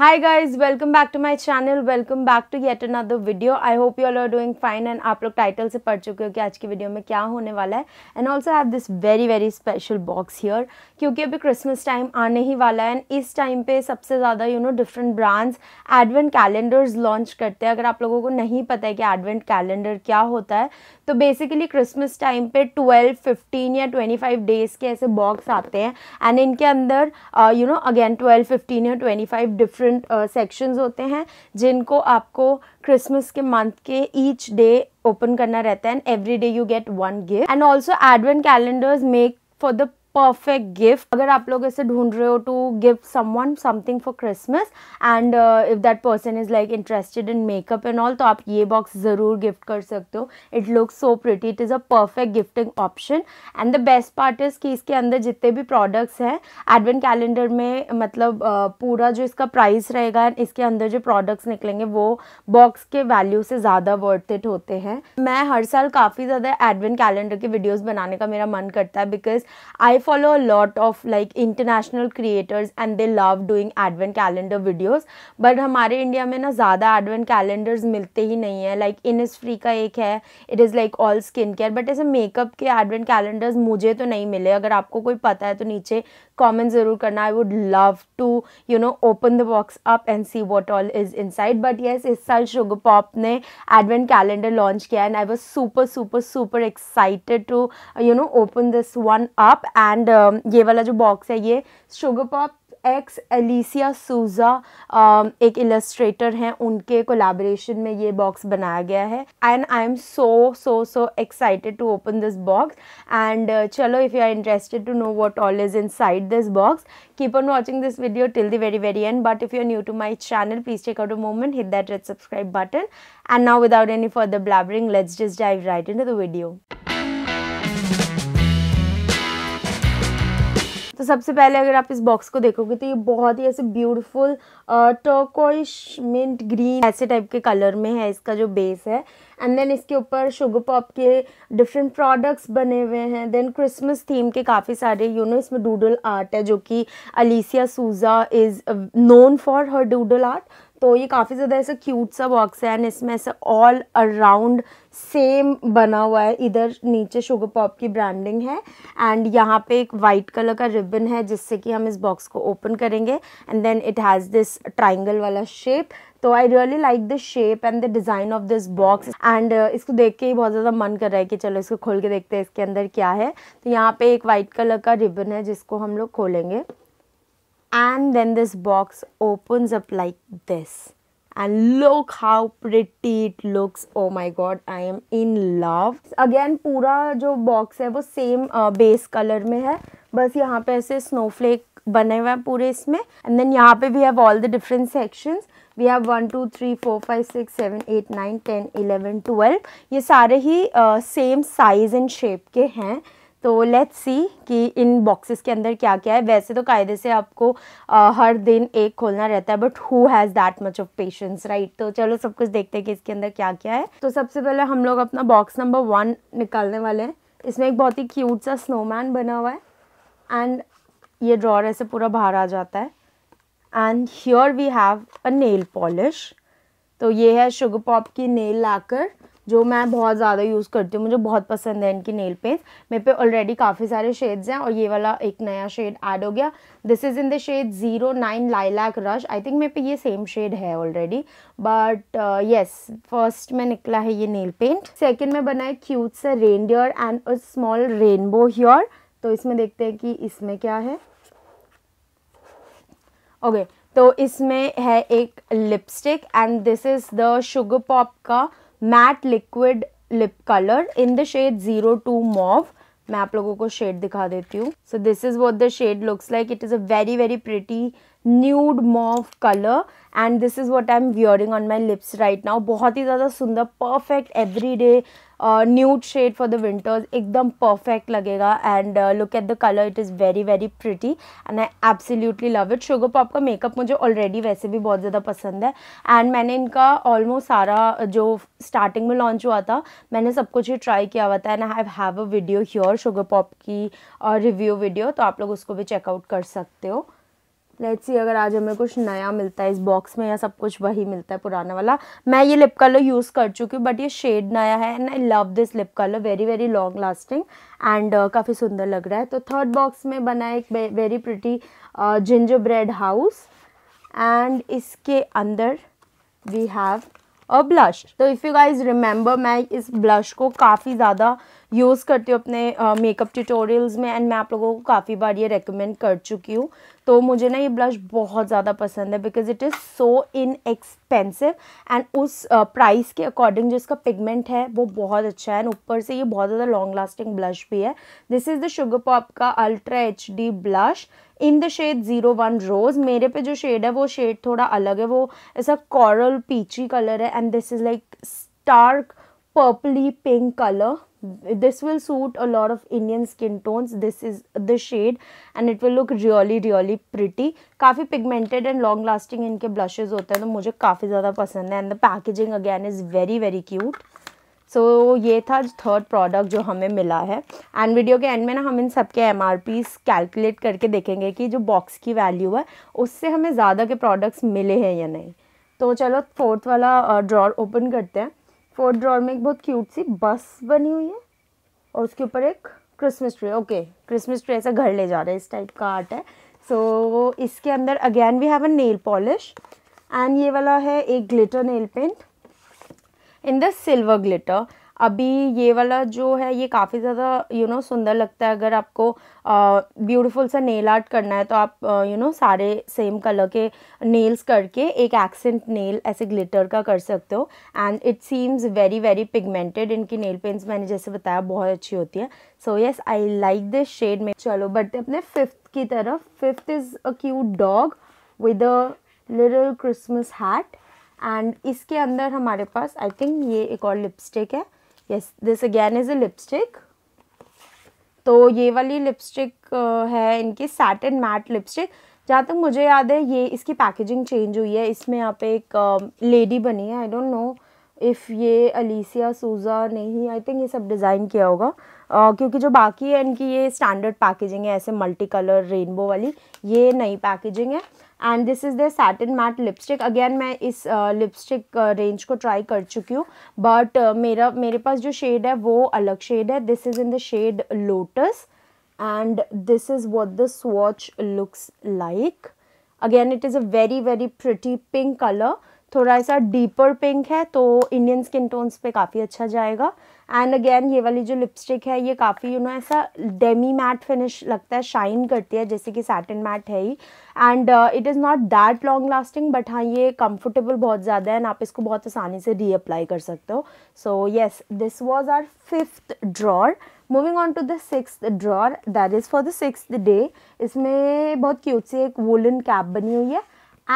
hi guys welcome back to my channel welcome back to yet another video i hope you all are doing fine and आप लोग title से पढ़ चुके हो कि आज की वीडियो में क्या होने वाला है and also have this very very special box here क्योंकि अभी क्रिसमस टाइम आने ही वाला है एंड इस टाइम पे सबसे ज़्यादा you know different brands advent calendars launch करते हैं अगर आप लोगों को नहीं पता है कि एडवेंट कैलेंडर क्या होता है तो बेसिकली क्रिसमस टाइम पे 12, 15 या 25 डेज़ के ऐसे बॉक्स आते हैं एंड इनके अंदर यू नो अगेन 12, 15 या 25 डिफरेंट सेक्शंस होते हैं जिनको आपको क्रिसमस के मंथ के ईच डे ओपन करना रहता है and every day you get one gift and also advent calendars make for the perfect gift अगर आप लोग ऐसे ढूंढ रहे हो to give someone something for Christmas and if that person is like interested in makeup and all तो आप ये बॉक्स ज़रूर गिफ्ट कर सकते हो it looks so pretty it is a perfect gifting option and the best part is कि इसके अंदर जितने भी प्रोडक्ट्स हैं एडवेंट कैलेंडर में मतलब uh, पूरा जो इसका प्राइस रहेगा इसके अंदर जो प्रोडक्ट्स निकलेंगे वो बॉक्स के वैल्यू से ज़्यादा वर्थ इट होते हैं मैं हर साल काफ़ी ज़्यादा एडवेंट कैलेंडर के वीडियोज़ बनाने का मेरा मन करता है because I follow a lot of like international creators and they love doing advent calendar videos but हमारे इंडिया में ना ज़्यादा एडवेंट कैलेंडर्स मिलते ही नहीं है लाइक इन फ्री का एक है it is like all skin care but ऐसे मेकअप के एडवेंट कैलेंडर्स मुझे तो नहीं मिले अगर आपको कोई पता है तो नीचे कॉमेंट ज़रूर करना I would love to you know open the box up and see what all is inside but yes इस साल शुगर पॉप ने एडवेंट कैलेंडर लॉन्च किया and I was super super super excited to you know open this one up एंड ये वाला जो box है ये शुगर पॉप एक्स एलिसिया सूजा एक इलस्ट्रेटर हैं उनके कोलाब्रेशन में ये बॉक्स बनाया गया है and I am so so so excited to open this box and चलो if you are interested to know what all is inside this box keep on watching this video till the very very end but if you are new to my channel please take out a moment hit that red subscribe button and now without any further blabbering let's just dive right in the video तो सबसे पहले अगर आप इस box को देखोगे तो ये बहुत ही ऐसे ब्यूटीफुल टर्कोइश मिंट ग्रीन ऐसे टाइप के कलर में है इसका जो बेस है एंड देन इसके ऊपर शुगर पॉप के डिफरेंट प्रोडक्ट्स बने हुए हैं देन क्रिसमस थीम के काफ़ी सारे यू you नो know, इसमें डूडल आर्ट है जो कि Alicia Souza is known for her doodle art तो ये काफ़ी ज़्यादा ऐसा क्यूट सा बॉक्स है एंड इसमें ऐसा ऑल अराउंड सेम बना हुआ है इधर नीचे शुगर पॉप की ब्रांडिंग है एंड यहाँ पे एक वाइट कलर का रिबन है जिससे कि हम इस बॉक्स को ओपन करेंगे and then it has this triangle वाला शेप तो I really like the shape and the design of this box and इसको देख के ही बहुत ज़्यादा मन कर रहा है कि चलो इसको खोल के देखते हैं इसके अंदर क्या है तो यहाँ पे एक वाइट कलर का रिबन है जिसको हम लोग खोलेंगे and then this box opens up like this and look how pretty it looks oh my god i am in love again पूरा जो बॉक्स है वो सेम बेस कलर में है बस यहाँ पे ऐसे स्नोफ्लेक बने हुए हैं पूरे इसमें एंड देन यहाँ पे we have all the different sections we have one two three four five six seven eight nine ten eleven twelve ये सारे ही सेम साइज़ एंड शेप के हैं तो लेट्स सी कि इन बॉक्सेस के अंदर क्या क्या है वैसे तो कायदे से आपको आ, हर दिन एक खोलना रहता है but who has that much of patience right तो चलो सब कुछ देखते हैं कि इसके अंदर क्या क्या है तो सबसे पहले हम लोग अपना बॉक्स नंबर वन निकालने वाले हैं इसमें एक बहुत ही क्यूट सा स्नोमैन बना हुआ है एंड ये ड्रॉर ऐसे पूरा बाहर आ जाता है and here we have a nail polish तो ये है शुगर पॉप की नेल लाकर जो मैं बहुत ज़्यादा यूज़ करती हूँ मुझे बहुत पसंद है इनकी नेल पेंट मेरे पे ऑलरेडी काफ़ी सारे शेड्स हैं और ये वाला एक नया शेड ऐड हो गया this is in the shade zero nine lilac rush I think मेरे पे ये सेम शेड है ऑलरेडी बट येस फर्स्ट में निकला है ये नेल पेंट सेकेंड में बना है से reindeer and a small rainbow here तो इसमें देखते हैं कि इसमें क्या है ओके okay, तो इसमें है एक lipstick and this is the Sugar Pop का matte liquid lip colour in the shade zero two mauve मैं आप लोगों को शेड दिखा देती हूँ so this is what the shade looks like it is a very very pretty nude mauve colour and this is what I am wearing on my lips right now बहुत ही ज़्यादा सुंदर perfect every day nude shade for the winters एकदम perfect लगेगा and look at the colour it is very very pretty and I absolutely love it Sugar Pop का makeup मुझे already वैसे भी बहुत ज़्यादा पसंद है एंड मैंने इनका ऑलमोस्ट सारा uh, जो स्टार्टिंग में लॉन्च हुआ था मैंने सब कुछ ही ट्राई किया हुआ था and I have a video here Sugar Pop की रिव्यू uh, वीडियो तो आप लोग उसको भी चेकआउट कर सकते हो लेट्स सी अगर आज हमें कुछ नया मिलता है इस बॉक्स में या सब कुछ वही मिलता है पुराना वाला मैं ये लिप कलर यूज़ कर चुकी हूँ बट ये शेड नया है and I love this lip colour very very long lasting and काफ़ी सुंदर लग रहा है तो थर्ड बॉक्स में बना है एक very pretty gingerbread house and इसके अंदर वी हैव अ ब्लश तो इफ़ यू गाइज रिमेंबर मैं इस ब्लश को काफ़ी ज़्यादा यूज़ करती हूँ अपने मेकअप ट्यूटोरियल्स में एंड मैं आप लोगों को काफ़ी बार ये रेकमेंड कर चुकी हूँ तो मुझे ना ये ब्लश बहुत ज़्यादा पसंद है because it is so inexpensive and उस प्राइस uh, के अकॉर्डिंग जो इसका पिगमेंट है वो बहुत अच्छा है एंड ऊपर से ये बहुत ज़्यादा लॉन्ग लास्टिंग ब्लश भी है this is the Sugar Pop का ultra H D blush in the shade zero one rose मेरे पे जो शेड है वो शेड थोड़ा अलग है वो ऐसा कॉरल पीची कलर है and this is like stark purply pink colour this will suit a lot of Indian skin tones. This is the shade and it will look really really pretty. काफ़ी pigmented and long lasting इनके blushes होते हैं तो मुझे काफ़ी ज़्यादा पसंद है and the packaging again is very very cute. So so, ये था थर्ड प्रोडक्ट जो हमें मिला है एंड वीडियो के एंड में ना हम इन सब के एम आर कैलकुलेट करके देखेंगे कि जो बॉक्स की वैल्यू है उससे हमें ज़्यादा के प्रोडक्ट्स मिले हैं या नहीं तो चलो फोर्थ वाला ड्रॉर ओपन करते हैं फोर्थ ड्रॉर में एक बहुत क्यूट सी बस बनी हुई है और उसके ऊपर एक Christmas tree okay Christmas tree ऐसा घर ले जा रहा है इस टाइप का आर्ट है सो so, इसके अंदर again we have a nail polish and ये वाला है एक glitter nail paint in the silver glitter अभी ये वाला जो है ये काफ़ी ज़्यादा यू नो सुंदर लगता है अगर आपको ब्यूटीफुल सा नेल आर्ट करना है तो आप यू नो सारे सेम कलर के नेल्स करके एक एक्सेंट नेल ऐसे ग्लिटर का कर सकते हो and it seems very very pigmented इनकी नेल पेंट्स मैंने जैसे बताया बहुत अच्छी होती है so yes I like this shade में चलो बट अपने फिफ्थ की तरफ fifth is a cute dog with a little Christmas hat and इसके अंदर हमारे पास आई थिंक ये एक और लिपस्टिक है yes this again is a lipstick तो ये वाली लिपस्टिक है इनकी सैट एंड मैट लिपस्टिक जहाँ तक मुझे याद है ये इसकी पैकेजिंग चेंज हुई है इसमें यहाँ पे एक लेडी बनी है आई डोंट नो इफ़ ये अलीसिया सूज़ा नहीं आई थिंक ये सब डिज़ाइन किया होगा uh, क्योंकि जो बाकी है इनकी ये स्टैंडर्ड पैकेजिंग है ऐसे मल्टी कलर रेनबो वाली ये नई पैकेजिंग है and this is the satin matte lipstick again मैं इस लिपस्टिक uh, रेंज uh, को ट्राई कर चुकी हूँ बट uh, मेरा मेरे पास जो शेड है वो अलग शेड है this is in the shade lotus and this is what the swatch looks like again it is a very very pretty pink colour थोड़ा ऐसा डीपर पिंक है तो इंडियन स्किन टोन्स पे काफ़ी अच्छा जाएगा एंड अगेन ये वाली जो लिपस्टिक है ये काफ़ी यू नो ऐसा डेमी मैट फिनिश लगता है शाइन करती है जैसे कि सैटिन मैट है ही and it is not that long lasting but हाँ ये कंफर्टेबल बहुत ज़्यादा है एंड आप इसको बहुत आसानी से रीअप्लाई कर सकते हो so yes this was our fifth drawer moving on to the six drawer that is for the six day इसमें बहुत क्यूट सी एक वोलन कैप बनी हुई है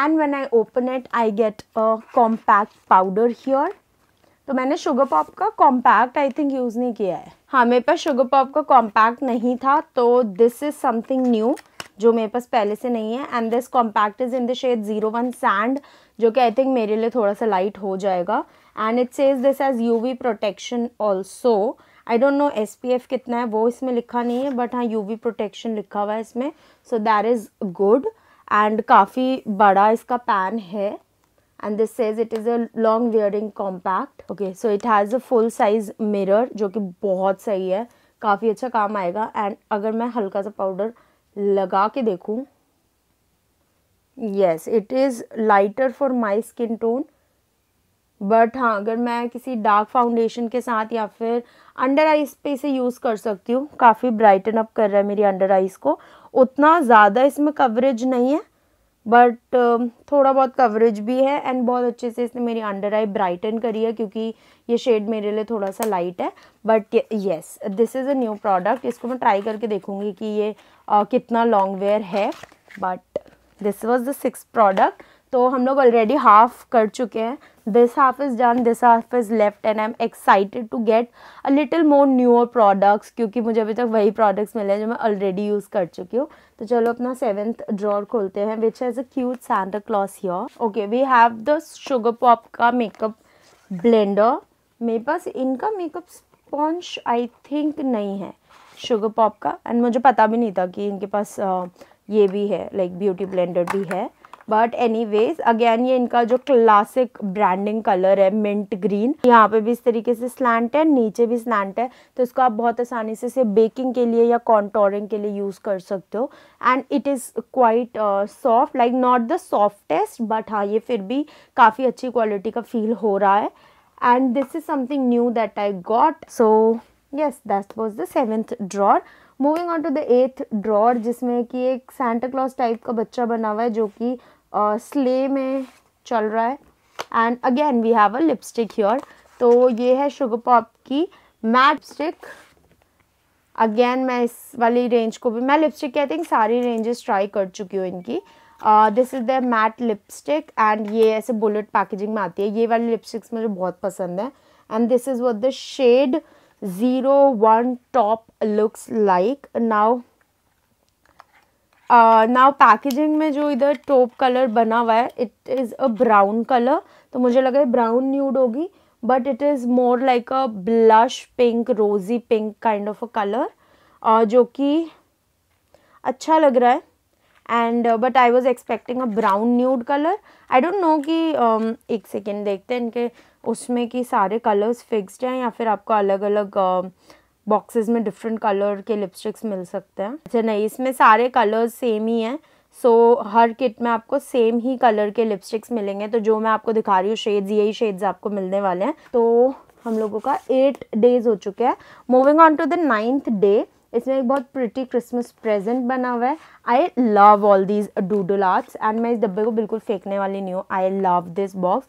and when I open it I get a compact powder here तो मैंने Sugar Pop का compact I think use नहीं किया है हाँ मेरे पास शुगर पॉप का कॉम्पैक्ट नहीं था तो दिस इज़ समथिंग न्यू जो मेरे पास पहले से नहीं है and this compact is in the shade zero one sand जो कि आई थिंक मेरे लिए थोड़ा सा लाइट हो जाएगा and it says this has U V protection also I don't know S P F कितना है वो इसमें लिखा नहीं है बट हाँ यू वी प्रोटेक्शन लिखा हुआ है इसमें so that is good and काफ़ी बड़ा इसका पैन है and this says it is a long wearing compact okay so it has a full size mirror जो कि बहुत सही है काफ़ी अच्छा काम आएगा एंड अगर मैं हल्का सा पाउडर लगा के देखूँ yes it is lighter for my skin tone but हाँ अगर मैं किसी डार्क फाउंडेशन के साथ या फिर अंडर आइज पे इसे यूज़ कर सकती हूँ काफ़ी ब्राइटन अप कर रहा है मेरी अंडर आइज को उतना ज़्यादा इसमें कवरेज नहीं है बट uh, um, थोड़ा बहुत कवरेज भी है एंड बहुत अच्छे से इसने मेरी अंडर आई ब्राइटन करी है क्योंकि ये शेड मेरे लिए थोड़ा सा लाइट है but yes this is a new product इसको मैं ट्राई करके देखूँगी कि ये uh, कितना लॉन्ग वेयर है but this was the six product तो हम लोग ऑलरेडी हाफ कर चुके हैं this half is done this half is left and I am excited to get a little more newer products क्योंकि मुझे अभी तक वही प्रोडक्ट्स मिले हैं जो मैं ऑलरेडी यूज़ कर चुकी हूँ तो चलो अपना सेवन्थ ड्रॉर खोलते हैं which has a cute Santa Claus here okay we have the Sugar Pop का मेकअप ब्लेंडर मेरे पास इनका मेकअप स्पॉन्ज आई थिंक नहीं है शुगर पॉप का एंड मुझे पता भी नहीं था कि इनके पास ये भी है लाइक ब्यूटी ब्लेंडर भी है बट एनी वेज अगेन ये इनका जो क्लासिक ब्रांडिंग कलर है मिंट ग्रीन यहाँ पे भी इस तरीके से स्लैंट है नीचे भी स्लैंट है तो इसको आप बहुत आसानी से बेकिंग के लिए या कॉन्टोरिंग के लिए यूज़ कर सकते हो and it is quite soft like not the softest but हाँ ये फिर भी काफ़ी अच्छी क्वालिटी का फील हो रहा है and this is something new that I got so yes that was the seventh drawer moving on to the eighth drawer जिसमें कि एक सेंटा क्लॉज टाइप का बच्चा बना हुआ है जो कि स्ले में चल रहा है and again we have a lipstick here तो ये है शुगर पॉप की मैट स्टिक अगेन मैं इस वाली रेंज को भी मैं लिपस्टिक कहती आई थिंक सारी रेंजेस ट्राई कर चुकी हूँ इनकी this is the matte lipstick and ये ऐसे बुलेट पैकेजिंग में आती है ये वाली लिपस्टिक्स मुझे बहुत पसंद है and this is what the shade zero one top looks like now now uh, packaging में जो इधर टॉप कलर बना हुआ है it is a brown colour तो मुझे लगा है ब्राउन न्यूड होगी but it is more like a blush pink rosy pink kind of a colour जो कि अच्छा लग रहा है and but I was expecting a brown nude colour I don't no कि um, एक सेकेंड देखते हैं इनके उसमें कि सारे कलर्स फिक्स्ड हैं या फिर आपको अलग अलग uh, um, बॉक्सेस में डिफरेंट कलर के लिपस्टिक्स मिल सकते हैं अच्छा नहीं इसमें सारे कलर्स सेम ही हैं सो so, हर किट में आपको सेम ही कलर के लिपस्टिक्स मिलेंगे तो जो मैं आपको दिखा रही हूँ शेड्स यही शेड्स आपको मिलने वाले हैं तो हम लोगों का एट डेज हो चुके हैं moving on to the ninth day इसमें एक बहुत प्रिटी क्रिसमस प्रेजेंट बना हुआ है I love all these doodle arts and मैं इस डब्बे को बिल्कुल फेंकने वाली नहीं हूँ I love this box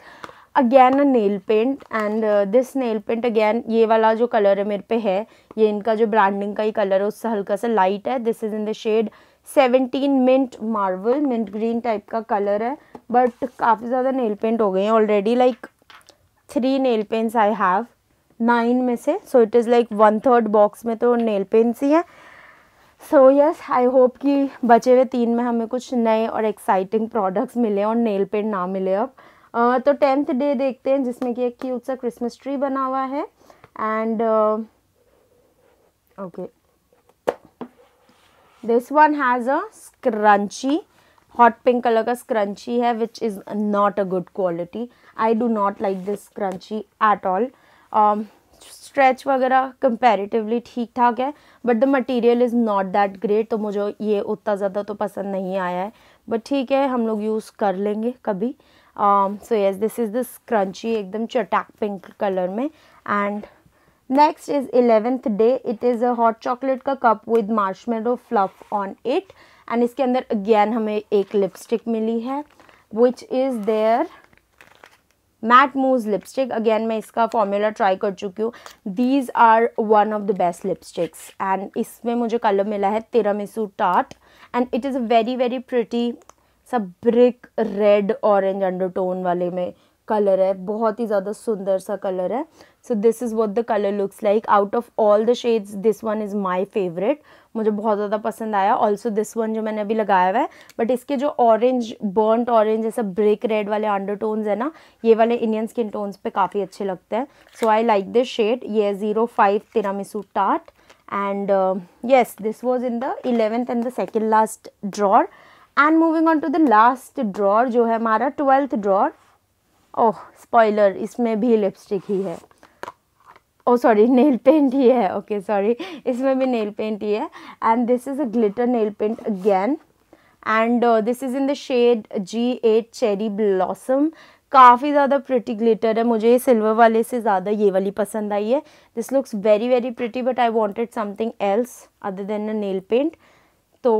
again a nail paint and this nail paint again ये वाला जो कलर है मेरे पे है ये इनका जो ब्रांडिंग का ही कलर है उससे हल्का सा लाइट है this is in the shade seventeen mint marvel mint green type का कलर है बट काफ़ी ज़्यादा नेल पेंट हो गए हैं already like three nail paints I have nine में से so it is like one third box में तो नेल पेंट्स ही हैं सो यस आई होप कि बचे हुए तीन में हमें कुछ नए और एक्साइटिंग प्रोडक्ट्स मिले और नेल पेंट ना मिले अब तो टेंथ डे देखते हैं जिसमें कि एक क्यूट सा क्रिसमस ट्री बना हुआ है and okay this one has a scrunchie hot pink colour का स्क्रंची है which is not a good quality I do not like this scrunchie at all stretch वगैरह कंपेरेटिवली ठीक ठाक है but the material is not that great तो मुझे ये उतना ज़्यादा तो पसंद नहीं आया है बट ठीक है हम लोग यूज़ कर लेंगे कभी so yes this is this scrunchie एकदम चटाक पिंक कलर में and next is eleventh day it is a hot chocolate का cup with marshmallow fluff on it and इसके अंदर अगेन हमें एक लिपस्टिक मिली है which is their matte mousse lipstick again मैं इसका फॉर्मूला ट्राई कर चुकी हूँ these are one of the best lipsticks and इसमें मुझे कलर मिला है मिसू टाट and it is a very very pretty सब ब्रिक रेड ऑरेंज अंडरटोन वाले में कलर है बहुत ही ज़्यादा सुंदर सा कलर है so this is what the colour looks like out of all the shades this one is my favourite मुझे बहुत ज़्यादा पसंद आया ऑल्सो दिस वन जो मैंने अभी लगाया हुआ है बट इसके जो ऑरेंज बर्नट ऑरेंज जैसा ब्रेक रेड वाले अंडरटोन्स है ना ये वाले इंडियन स्किन टोन्स पे काफ़ी अच्छे लगते हैं so I like this shade ये है ज़ीरो फाइव तिरामिसू टाट and yes this was in the eleventh and the second last drawer and moving on to the last drawer जो है हमारा ट्वेल्थ ड्रॉर ओह स्पॉइलर इसमें भी लिपस्टिक ही है ओ सॉरी नेल पेंट ही है ओके सॉरी इसमें भी नेल पेंट ही है and this is a glitter nail paint again and this is in the shade G eight cherry blossom काफ़ी ज़्यादा प्रिटी ग्लिटर है मुझे ये सिल्वर वाले से ज़्यादा ये वाली पसंद आई है this looks very very pretty but I wanted something else other than a nail paint तो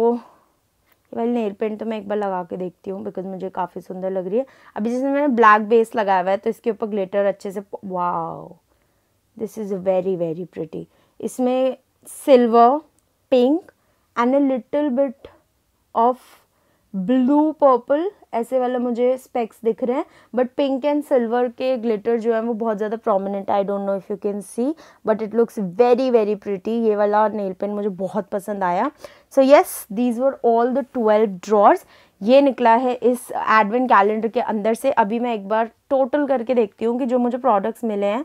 ये वाली नेल पेंट तो मैं एक बार लगा के देखती हूँ बिकॉज मुझे काफ़ी सुंदर लग रही है अभी जैसे मैंने ब्लैक बेस लगाया हुआ है तो इसके ऊपर ग्लिटर अच्छे से wow this is very very pretty इसमें silver pink and a little bit of blue purple ऐसे वाला मुझे स्पेक्स दिख रहे हैं बट पिंक एंड सिल्वर के ग्लिटर जो है वो बहुत ज़्यादा prominent I don't know if you can see but it looks very very pretty ये वाला नेल पेन मुझे बहुत पसंद आया so yes these were all the twelve drawers ये निकला है इस एडवेंट कैलेंडर के अंदर से अभी मैं एक बार टोटल करके देखती हूँ कि जो मुझे प्रोडक्ट्स मिले हैं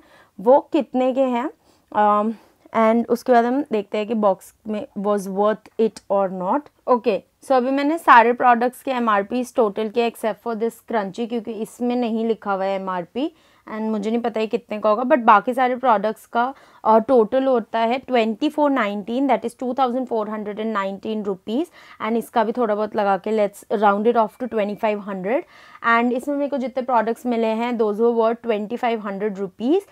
वो कितने के हैं एंड उसके बाद हम देखते हैं कि बॉक्स में वॉज वर्थ इट और नॉट ओके सो अभी मैंने सारे प्रोडक्ट्स के एम आर टोटल के एक्सेप्ट फॉर दिस क्रंची क्योंकि इसमें नहीं लिखा हुआ है एम आर एंड मुझे नहीं पता है कितने का होगा बट बाकी सारे प्रोडक्ट्स का टोटल uh, होता है twenty four nineteen that is two thousand four hundred and nineteen rupees and इसका भी थोड़ा बहुत लगा के let's round it off to twenty five hundred and इसमें मेरे को जितने प्रोडक्ट्स मिले हैं दोज वो worth twenty five hundred rupees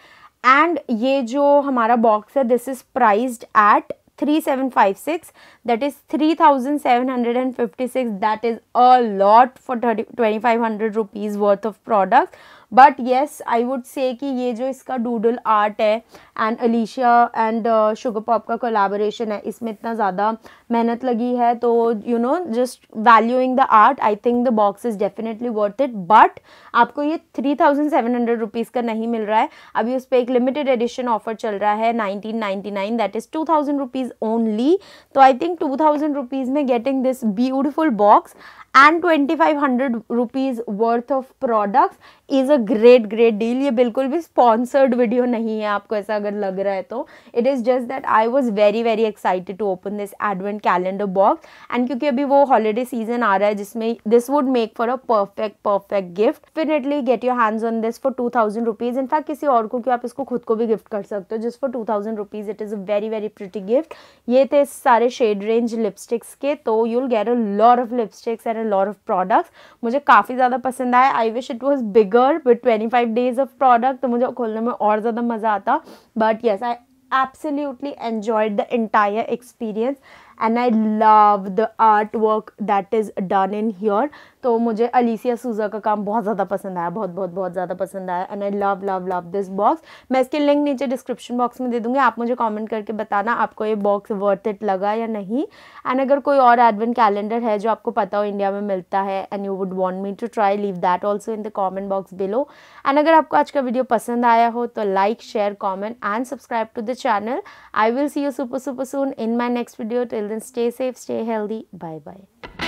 and ये जो हमारा बॉक्स है this is priced at three seven five six that is three thousand seven hundred and fifty six that is a lot for thirty twenty five hundred rupees worth of product but yes I would say कि ये जो इसका doodle art है and Alicia and Sugar Pop का collaboration है इसमें इतना ज़्यादा मेहनत लगी है तो you know just valuing the art I think the box is definitely worth it but आपको ये three thousand seven hundred rupees का नहीं मिल रहा है अभी उस पर एक लिमिटेड एडिशन ऑफर चल रहा है nineteen ninety nine that is two thousand rupees only तो I think two thousand rupees में getting this beautiful box and twenty five hundred rupees worth of products is a great great deal ये बिल्कुल भी sponsored video नहीं है आपको ऐसा अगर लग रहा है तो it is just that I was very very excited to open this advent calendar box and क्योंकि अभी वो हॉलीडे सीजन आ रहा है जिसमें this would make for a perfect perfect gift definitely get your hands on this for two thousand rupees in fact किसी और को क्यों आप इसको खुद को भी गिफ्ट कर सकते हो just for two thousand rupees it is a very very pretty gift ये थे सारे शेड रेंज लिपस्टिक्स के तो you'll get a lot of lipsticks and a lot of products मुझे काफ़ी ज़्यादा पसंद आया I wish it was bigger bigger with twenty five days of product तो मुझे खोलने में और ज़्यादा मज़ा आता but yes I absolutely enjoyed the entire experience and I love the art work that is done in here तो मुझे अलीसिया सूजा का काम बहुत ज़्यादा पसंद आया बहुत बहुत बहुत ज़्यादा पसंद आया and I love love love this box मैं इसके लिंक नीचे डिस्क्रिप्शन बॉक्स में दे दूँगी आप मुझे कॉमेंट करके बताना आपको ये बॉक्स वर्थ इट लगा या नहीं एंड अगर कोई और एडवेंट कैलेंडर है जो आपको पता हो इंडिया में मिलता है and you would want me to try leave that also in the comment box below and अगर आपको आज का वीडियो पसंद आया हो तो like share comment and subscribe to the channel I will see you super super soon in my next video till then stay safe, stay healthy. Bye bye.